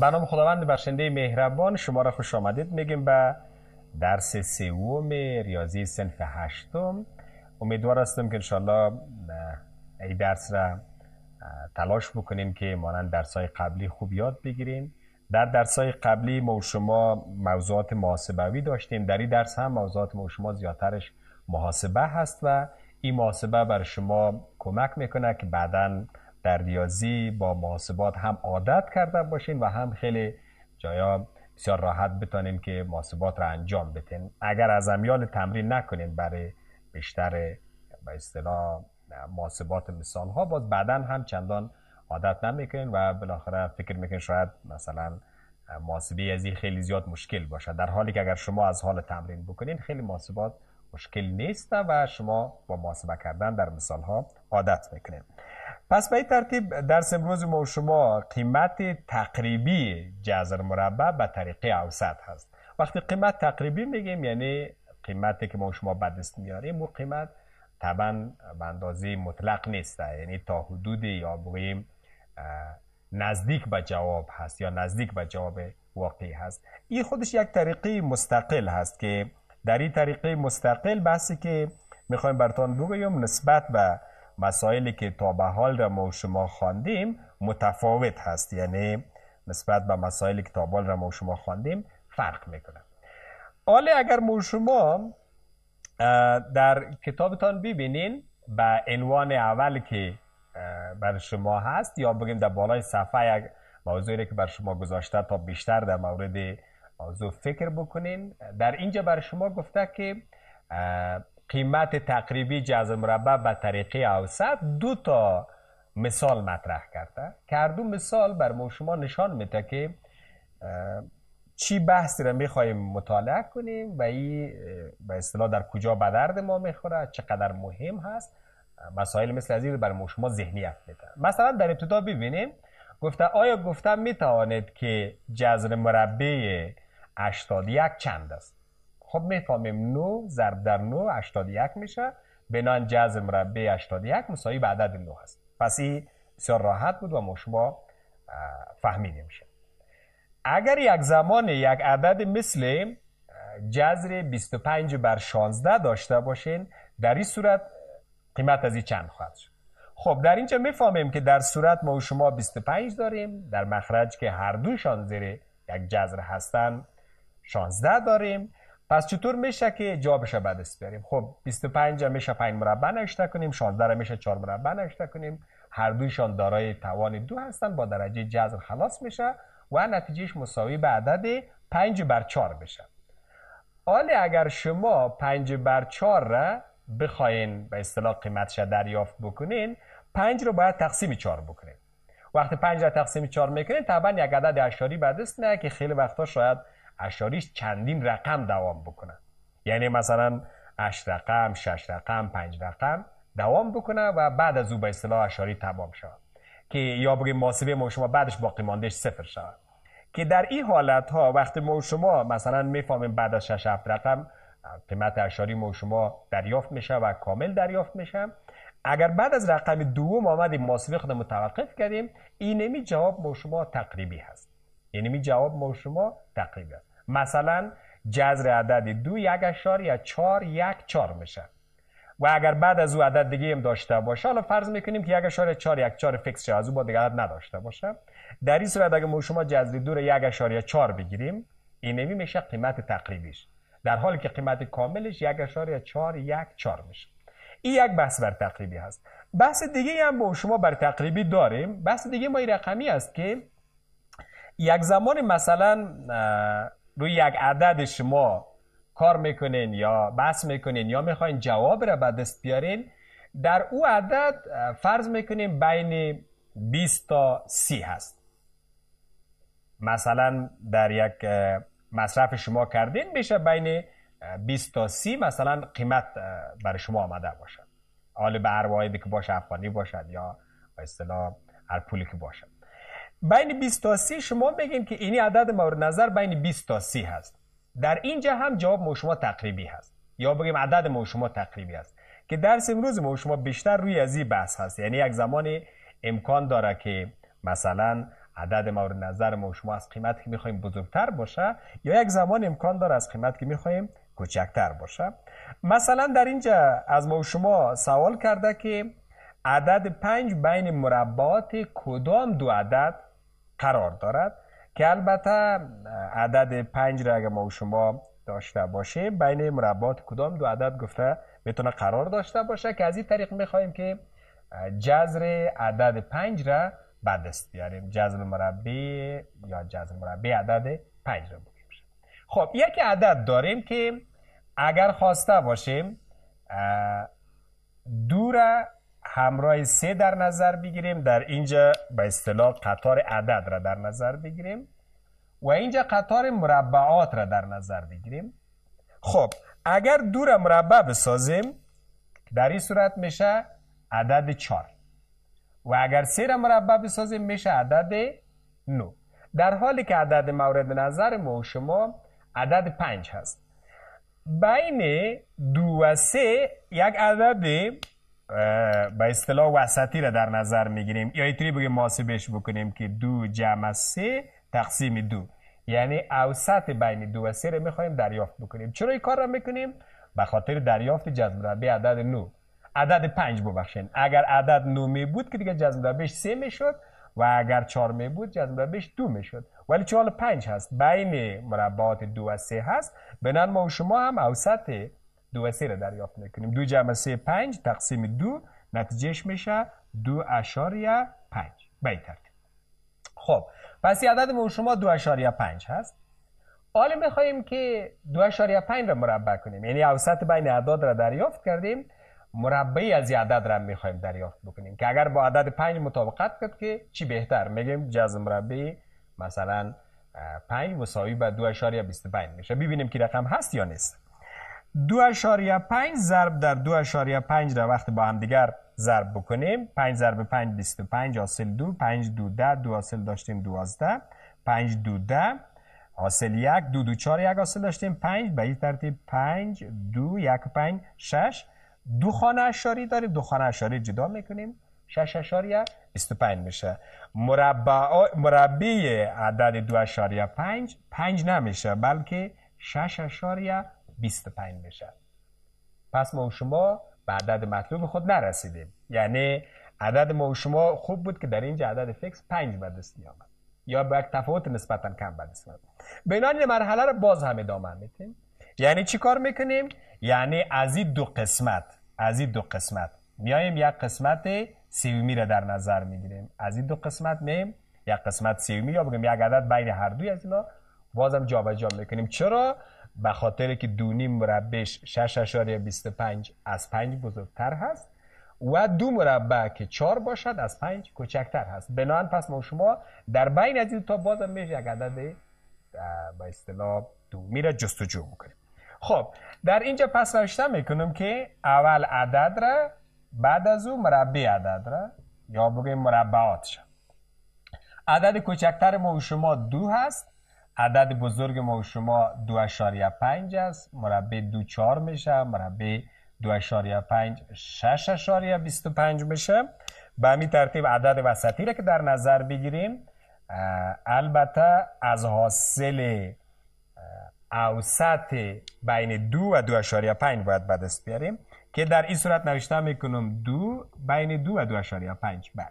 به نام خداوند بخشنده مهربان شما را خوش آمدید میگیم به درس سوم ریاضی سنف هشتم امیدوار هستم که انشالله این درس را تلاش بکنیم که مانند درسای قبلی خوب یاد بگیریم در درسای قبلی ما و شما موضوعات محاسبوی داشتیم در این درس هم موضوعات ما و شما زیادترش محاسبه هست و این محاسبه بر شما کمک میکنه که بعداً در ریاضی با محاسبات هم عادت کرده باشین و هم خیلی جایا بسیار راحت بتانین که محاسبات را انجام بتین اگر از امیال تمرین نکنین برای بیشتر با اصطلاح محاسبات مثال ها باز بعدا هم چندان عادت نمیکنین و بالاخره فکر میکنین شاید مثلا محاسبه از این خیلی زیاد مشکل باشه در حالی که اگر شما از حال تمرین بکنین خیلی محاسبات مشکل نیست و شما با محاسبه کردن در مثال ها عادت میکنین پس به این ترتیب درس امروز ما و شما قیمت تقریبی جذر مربع به طریق اوسط هست وقتی قیمت تقریبی میگیم یعنی قیمتی که ما و شما بدست میاریم و قیمت طبعا به اندازه مطلق نیست یعنی تا حدود یا بگیم نزدیک به جواب هست یا نزدیک به جواب واقعی هست این خودش یک طریقی مستقل هست که در این طریقه مستقل بحثی که میخوایم براتان بگویم نسبت به مسائلی که تا به حال را ما و شما خواندیم متفاوت هست یعنی نسبت به مسائلی که تا به حال را ما و شما خواندیم فرق میکنه حالا اگر ما و شما در کتابتان ببینین به عنوان اول که بر شما هست یا بگیم در بالای صفحه یک موضوعی که بر شما گذاشته تا بیشتر در مورد موضوع فکر بکنین در اینجا بر شما گفته که قیمت تقریبی جذر مربع به طریق اوسط دو تا مثال مطرح کرده که دو مثال بر ما شما نشان میده که چی بحثی را میخواهیم مطالعه کنیم و این به اصطلاح در کجا به درد ما میخوره چقدر مهم هست مسائل مثل از این بر ما شما ذهنیت میده مثلا در ابتدا ببینیم گفته آیا گفتم میتوانید که جذر مربع 81 چند است خب میفهمیم نو ضرب در نو 81 میشه بنان جزم را به 81 مساوی به عدد نو هست پس این بسیار راحت بود و ما شما فهمیدیم میشه اگر یک زمان یک عدد مثل جزر 25 بر 16 داشته باشین در این صورت قیمت از این چند خواهد شد خب در اینجا میفهمیم که در صورت ما و شما 25 داریم در مخرج که هر دوشان زیر یک جزر هستن 16 داریم پس چطور میشه که جا بشه بعد بیاریم؟ خب 25 میشه 5 مربع نشته کنیم 16 میشه 4 مربع نشته کنیم هر دویشان دارای توان دو هستن با درجه جذر خلاص میشه و نتیجهش مساوی به عدد 5 بر 4 بشه حالا اگر شما 5 بر 4 را بخواین به اصطلاح قیمتش دریافت بکنین 5 رو باید تقسیم 4 بکنین وقتی 5 را تقسیم 4 میکنین طبعا یک عدد اشاری به نه که خیلی وقتا شاید اشاریش چندین رقم دوام بکنه یعنی مثلا 8 رقم 6 رقم 5 رقم دوام بکنه و بعد از او به اصطلاح اشاری تمام شود که یا بگیم ماسبه ما شما بعدش باقی ماندهش صفر شود که در این حالت ها وقتی ما شما مثلا میفهمیم بعد از 6 هفت رقم قیمت اشاری ما شما دریافت میشه و کامل دریافت میشه اگر بعد از رقم دوم آمدیم محاسبه خود متوقف کردیم اینمی جواب ما شما تقریبی هست اینمی جواب ما شما تقریبی هست مثلا جذر عدد دو یک اشار یا چار یک چار میشه و اگر بعد از او عدد دیگه هم داشته باشه حالا فرض میکنیم که یک اشار چار یک چار فکس شده از او با دیگه عدد نداشته باشه در این صورت اگر ما شما جذر دو رو یک یا چار بگیریم اینمی میشه قیمت تقریبیش در حالی که قیمت کاملش یک اشار یا چار یک چار میشه این یک بحث بر تقریبی هست بحث دیگه هم با شما بر تقریبی داریم بحث دیگه ما این رقمی است که یک زمان مثلا روی یک عدد شما کار میکنین یا بحث میکنین یا میخواین جواب را به دست بیارین در او عدد فرض میکنیم بین 20 تا 30 هست مثلا در یک مصرف شما کردین میشه بین 20 تا 30 مثلا قیمت بر شما آمده باشد حال به هر که باشه افغانی باشد یا به اصطلاح هر پولی که باشد بین 20 تا 30 شما بگین که اینی عدد مورد نظر بین 20 تا 30 هست در اینجا هم جواب ما شما تقریبی هست یا بگیم عدد ما شما تقریبی هست که درس امروز ما شما بیشتر روی از این بحث هست یعنی یک زمان امکان داره که مثلا عدد مورد نظر ما شما از قیمت که میخوایم بزرگتر باشه یا یک زمان امکان داره از قیمت که میخوایم کوچکتر باشه مثلا در اینجا از ما شما سوال کرده که عدد پنج بین مربعات کدام دو عدد قرار دارد که البته عدد پنج را اگر ما و شما داشته باشیم بین مربعات کدام دو عدد گفته میتونه قرار داشته باشه که از این طریق میخواییم که جذر عدد پنج را به دست بیاریم جذر مربع یا جذر مربع عدد پنج را بگیم خب یک عدد داریم که اگر خواسته باشیم دو را همراه سه در نظر بگیریم در اینجا به اصطلاح قطار عدد را در نظر بگیریم و اینجا قطار مربعات را در نظر بگیریم خب اگر دو را مربع بسازیم در این صورت میشه عدد چار و اگر سه را مربع بسازیم میشه عدد نو در حالی که عدد مورد نظر ما و شما عدد پنج هست بین دو و سه یک عدد با اصطلاح وسطی را در نظر میگیریم یا اینطوری بگیم محاسبش بکنیم که دو جمع سه تقسیم دو یعنی اوسط بین دو و سه را میخواییم دریافت بکنیم چرا این کار را میکنیم به خاطر دریافت جذب به عدد نو عدد پنج ببخشین اگر عدد نو می بود که دیگه جذب مربعش سه میشد و اگر چهار می بود جذب مربعش دو میشد ولی چهار پنج هست بین مربعات دو و سه هست بنان ما و شما هم اوسط دو و سه را دریافت میکنیم دو جمع سه پنج تقسیم دو نتیجهش میشه دو اشاریه پنج به این ترتیب خب پس عدد ما شما دو اشاریه پنج هست حالا میخواییم که دو اشاریه پنج را مربع کنیم یعنی اوسط بین اعداد را دریافت کردیم مربعی از عدد را میخوایم دریافت بکنیم که اگر با عدد پنج مطابقت کرد که چی بهتر میگیم جزم مربعی مثلا 5 مساوی به پنج میشه ببینیم که رقم هست یا نیست 2.5 ضرب در 2.5 را وقت با هم دیگر ضرب بکنیم 5 ضرب 5 25 حاصل 2 5 دو 10 دو حاصل داشتیم 12 5 دو 10 حاصل 1 2 2 4 1 حاصل داشتیم 5 به این ترتیب 5 2 1 5 6 دو خانه اشاری داریم دو خانه اشاری جدا میکنیم 6 اشاریه 25 میشه مربع مربی عدد 2 اشاریه 5 5 نمیشه بلکه 6 اشاریه 25 میشه پس ما و شما به عدد مطلوب خود نرسیدیم یعنی عدد ما و شما خوب بود که در اینجا عدد فکس 5 به دست آمد یا به یک تفاوت نسبتا کم به دست آمد این مرحله رو باز هم ادامه میتیم یعنی چی کار میکنیم یعنی از این دو قسمت از این دو قسمت میایم یک قسمت سیومی را در نظر میگیریم از این دو قسمت میم یک قسمت سیومی یا بگم یک عدد بین هر دوی از اینا بازم جابجا جا میکنیم چرا به خاطر که دونی مربعش 6.25 از 5 بزرگتر هست و دو مربع که 4 باشد از 5 کوچکتر هست بنابراین پس ما شما در بین از این تا بازم میشه یک عدد به اصطلاح دومی را جستجو میکنیم خب در اینجا پس نوشته میکنم که اول عدد را بعد از او مربع عدد را یا بگیم مربعات شد عدد کوچکتر ما و شما دو هست عدد بزرگ ما و شما دو اشاریه پنج است مربع دو چهار میشه مربع دو اشاریه پنج شش اشاریه بیست و پنج میشه به همین ترتیب عدد وسطی را که در نظر بگیریم البته از حاصل اوسط بین دو و دو اشاریه پنج باید به دست بیاریم که در این صورت نوشته میکنم دو بین دو و دو اشاریه پنج بله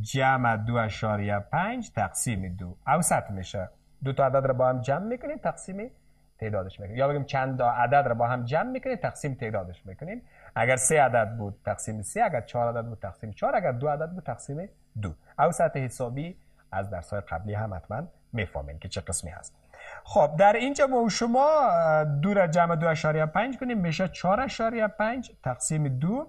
جمع دو اشاریه پنج تقسیم دو اوسط میشه دو تا عدد را با هم جمع میکنیم تقسیم تعدادش میکنیم یا بگیم چند تا عدد رو با هم جمع میکنیم تقسیم تعدادش میکنیم اگر سه عدد بود تقسیم سه اگر چهار عدد بود تقسیم چهار اگر دو عدد بود تقسیم دو او سطح حسابی از درس های قبلی هم حتما میفهمین که چه قسمی هست خب در اینجا ما شما دو را جمع دو اشاریه پنج کنیم میشه چهار اشاریه پنج تقسیم دو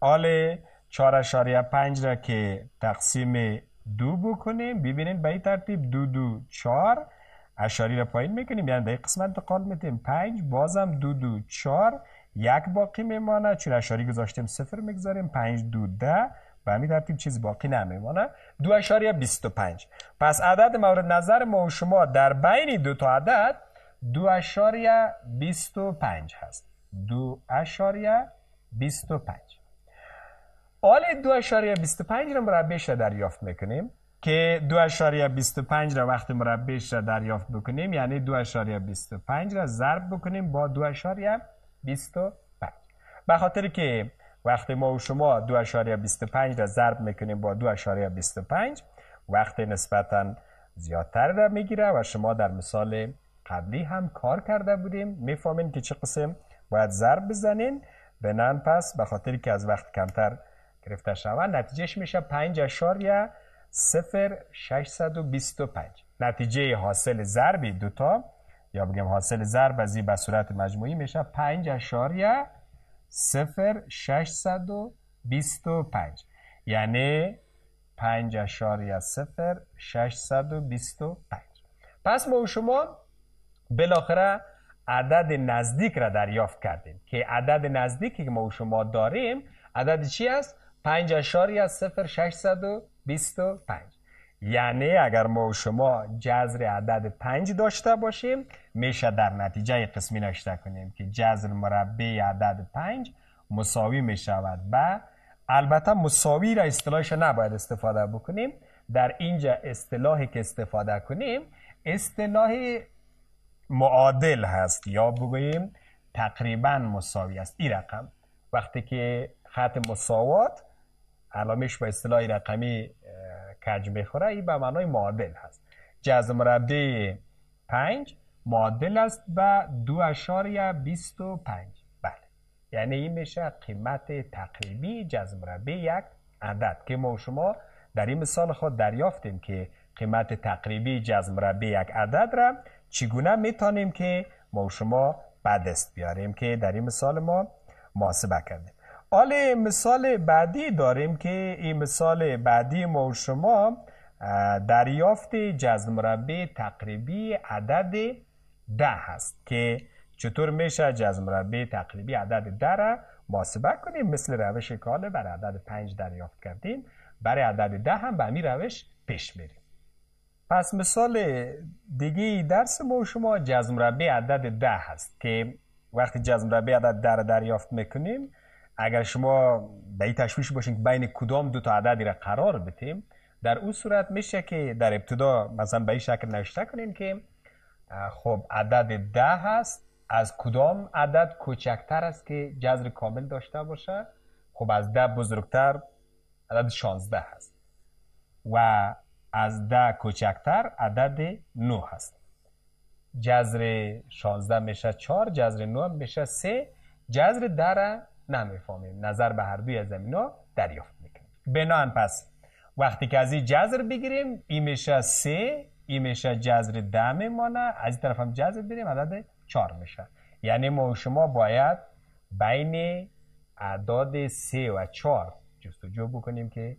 آله چهار اشاریه پنج را که تقسیم دو بکنیم ببینید به این ترتیب دو دو چار اشاری را پایین میکنیم یعنی در قسمت انتقال میتیم پنج بازم دو دو چار یک باقی میمانه چون اشاری گذاشتیم صفر میگذاریم پنج دو ده به همین ترتیب چیز باقی نمیمانه دو اشاری بیست و پنج پس عدد مورد نظر ما و شما در بین دو تا عدد دو اشاری بیست و پنج هست دو اشاری بیست و پنج حال 2.25 را مربعش را دریافت میکنیم که 2.25 را وقتی مربعش را دریافت بکنیم یعنی 2.25 را ضرب بکنیم با 2.25 به خاطر که وقتی ما و شما 2.25 را ضرب میکنیم با 2.25 وقت نسبتا زیادتر را میگیره و شما در مثال قبلی هم کار کرده بودیم میفهمین که چه قسم باید ضرب بزنین نان پس به خاطر که از وقت کمتر گرفته شود نتیجهش میشه 5 0 625 نتیجه حاصل ضرب دوتا یا بگیم حاصل ضرب از این به صورت مجموعی میشه 5 0 625 یعنی 5 0 625 پس ما و شما بالاخره عدد نزدیک را دریافت کردیم که عدد نزدیکی که ما و شما داریم عدد چی است؟ پنج اشاری از صفر 625 یعنی اگر ما و شما جذر عدد 5 داشته باشیم میشه در نتیجه قسمی نشته کنیم که جذر مربع عدد 5 مساوی می شود به البته مساوی را اصطلاحش نباید استفاده بکنیم در اینجا اصطلاحی که استفاده کنیم اصطلاح معادل هست یا بگوییم تقریبا مساوی است این رقم وقتی که خط مساوات علامش با اصطلاح رقمی کج میخوره این به معنای معادل هست جزم مربع 5 معادل است به دو اشاریه 25 بله یعنی این میشه قیمت تقریبی جزم مربع یک عدد که ما شما در این مثال خود دریافتیم که قیمت تقریبی جزم مربع یک عدد را چگونه میتانیم که ما شما بدست بیاریم که در این مثال ما محاسبه کردیم حال مثال بعدی داریم که این مثال بعدی ما و شما دریافت جزم مربع تقریبی عدد ده هست که چطور میشه جزم مربع تقریبی عدد ده را محاسبه کنیم مثل روش کاله بر عدد پنج دریافت کردیم برای عدد ده هم به همین روش پیش بریم. پس مثال دیگه درس ما و شما جزم مربع عدد ده هست که وقتی جزم مربع عدد ده را دریافت میکنیم اگر شما به این تشویش باشین بین کدام دو تا عددی را قرار بتیم در اون صورت میشه که در ابتدا مثلا به این شکل نوشته کنین که خب عدد ده هست از کدام عدد کوچکتر است که جذر کامل داشته باشه خب از ده بزرگتر عدد شانزده هست و از ده کوچکتر عدد نو هست جذر شانزده میشه 4 جذر 9 میشه سه جذر ده نمیفهمیم نظر به هر دوی از ها دریافت میکنیم بنان پس وقتی که از این جذر بگیریم این میشه سه این میشه جذر ده میمانه از این طرف هم جذر بریم عدد چار میشه یعنی ما شما باید بین اعداد سه و چار جستجو بکنیم که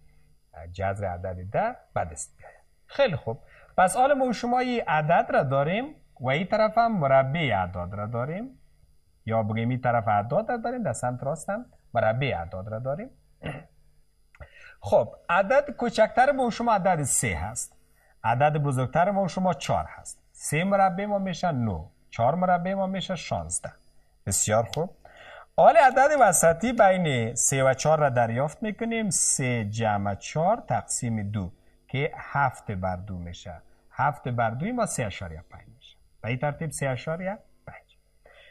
جذر عدد ده بدست بیاید خیلی خوب پس حالا ما شما این عدد را داریم و این طرف هم مربع اعداد را داریم یا بگیم این طرف اعداد را داریم در سمت راستم مربع اعداد را داریم خب عدد کوچکتر ما شما عدد سه هست عدد بزرگتر ما شما چهار هست سه مربع ما میشه نو چهار مربع ما میشه شانزده بسیار خوب حال عدد وسطی بین سه و چهار را دریافت میکنیم سه جمع چهار تقسیم دو که هفت بر دو میشه هفت بر دوی ما سه اشاریه پنج میشه به این ترتیب سه اشاریه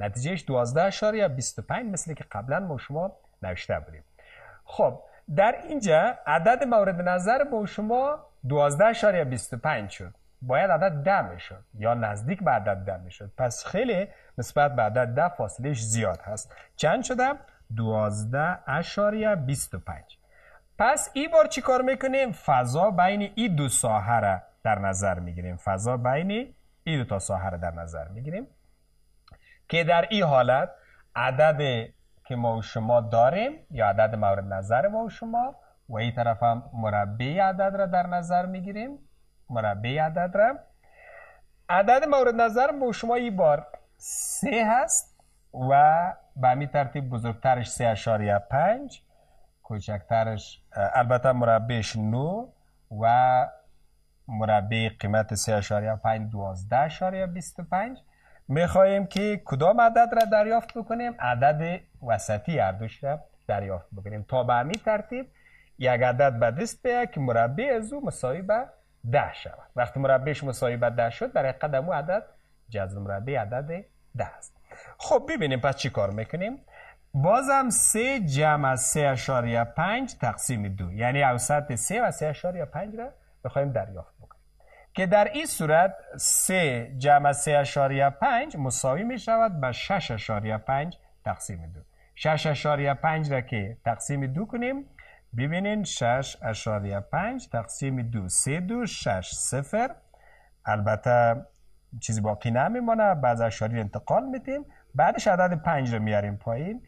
نتیجهش 25 مثل که قبلا ما شما نوشته بودیم خب در اینجا عدد مورد نظر ما شما 25 شد باید عدد ده شد یا نزدیک به عدد ده شد. پس خیلی نسبت به عدد ده فاصلهش زیاد هست چند شده؟ 25. پس ای بار چی کار میکنیم؟ فضا بین ای دو ساحره در نظر میگیریم فضا بین ای دو تا ساحره در نظر میگیریم که در این حالت عدد که ما و شما داریم یا عدد مورد نظر ما و شما و این طرف هم مربع عدد را در نظر میگیریم مربع عدد را عدد مورد نظر ما و شما این بار سه هست و به همین ترتیب بزرگترش سه اشاریه پنج کوچکترش البته مربعش نو و مربع قیمت سه اشاریه پنج دوازده اشاریه بیست پنج میخواهیم که کدام عدد را دریافت بکنیم عدد وسطی هر دوش را دریافت بکنیم تا به همین ترتیب یک عدد به دست بیاید که مربع از او مساوی به ده شود وقتی مربعش مساوی به ده شد در قدم او عدد جذر مربع عدد ده است خب ببینیم پس چی کار میکنیم بازم سه جمع سه اشاریه پنج تقسیم دو یعنی اوسط سه و سه اشاریه پنج را بخوایم دریافت که در این صورت 3 جمع 3 اشاریه 5 مساوی می شود به 6 اشاریه 5 تقسیم 2 6 اشاریه 5 را که تقسیم 2 کنیم ببینین 6 اشاریه 5 تقسیم 2 3 2 6 0 البته چیزی باقی نمیمانه بعض اشاری انتقال میدیم بعدش عدد 5 رو میاریم پایین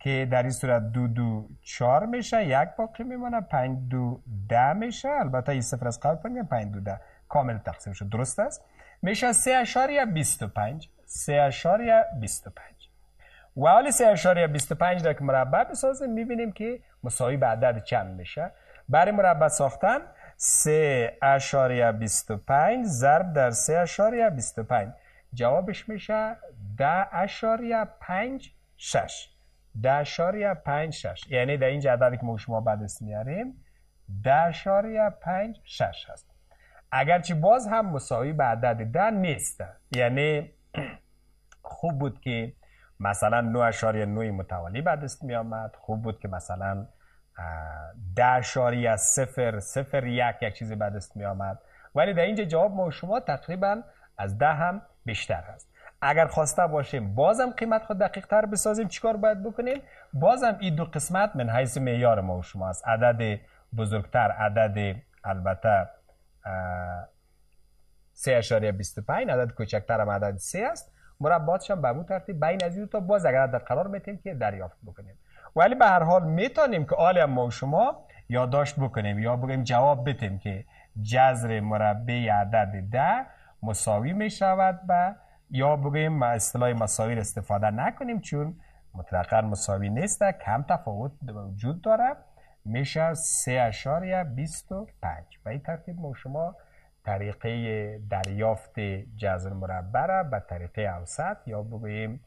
که در این صورت دو دو چار میشه یک باقی میمونه پنج دو ده میشه البته این صفر از قبل پنج دو ده کامل تقسیم شد درست است میشه 3 اشاریه 25 3 اشاریه 25 و حالی 3 اشاریه 25 را که مربع بسازیم میبینیم که مساوی به عدد چند میشه برای مربع ساختن 3 اشاریه 25 ضرب در 3 اشاریه 25 جوابش میشه 10 اشاریه 5 6 10 اشاریه 5 6 یعنی در اینجا عددی که ما شما بعد اسم میاریم 10 اشاریه 5 6 هست اگرچه باز هم مساوی به عدد ده نیست یعنی خوب بود که مثلا 9.9 متوالی به دست می آمد خوب بود که مثلا ده شاری از صفر صفر یک یک چیزی به دست می آمد ولی در اینجا جواب ما شما تقریبا از ده هم بیشتر است. اگر خواسته باشیم بازم قیمت خود دقیق تر بسازیم چیکار باید بکنیم بازم این دو قسمت من حیث معیار ما و شما است عدد بزرگتر عدد البته 3.25 عدد کوچکتر هم عدد 3 است مربعاتش هم به اون ترتیب بین از این تا باز اگر عدد قرار میتیم که دریافت بکنیم ولی به هر حال میتونیم که آلی هم ما شما یادداشت بکنیم یا بگیم جواب بتیم که جذر مربع عدد ده مساوی می شود به یا بگیم اصطلاح مساوی استفاده نکنیم چون مطلقا مساوی نیست کم تفاوت وجود دارد. میشه از سه اشاریه بیست و پنج به این ترتیب ما شما طریقه دریافت جذر مربع را به طریقه اوسط یا بگوییم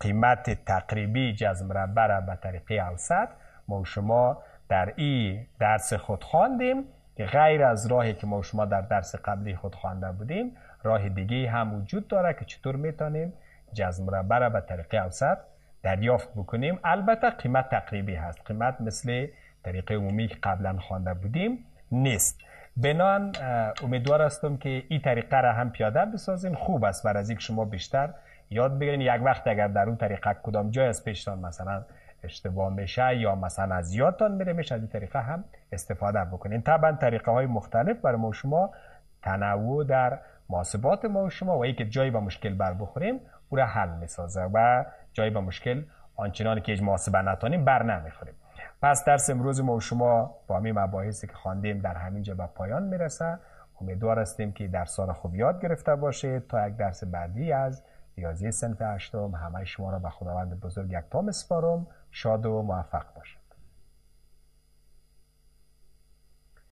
قیمت تقریبی جذر مربع را به طریقه اوسط ما شما در این درس خود خواندیم که غیر از راهی که ما شما در درس قبلی خود خوانده بودیم راه دیگه هم وجود داره که چطور میتونیم جذر مربع را به طریقه اوسط دریافت بکنیم البته قیمت تقریبی هست قیمت مثل طریقه عمومی که قبلا خوانده بودیم نیست بنان امیدوار هستم که این طریقه را هم پیاده بسازین خوب است بر از شما بیشتر یاد بگیرین یک وقت اگر در اون طریقه کدام جای از پیشتان مثلا اشتباه میشه یا مثلا از یادتان میره میشه از این طریقه هم استفاده بکنین طبعا طریقه های مختلف برای ما شما تنوع در محاسبات ما و شما و ای که جایی به مشکل بر بخوریم او را حل میسازه و جایی به مشکل آنچنان که محاسبه نتانیم بر نمیخوریم پس درس امروز ما و شما با همین مباحثی که خواندیم در جا به پایان میرسه امیدوار هستیم که در سال خوب یاد گرفته باشید تا یک درس بعدی از ریاضی سنف هشتم همه شما را به خداوند بزرگ یک تام مسپارم شاد و موفق باشید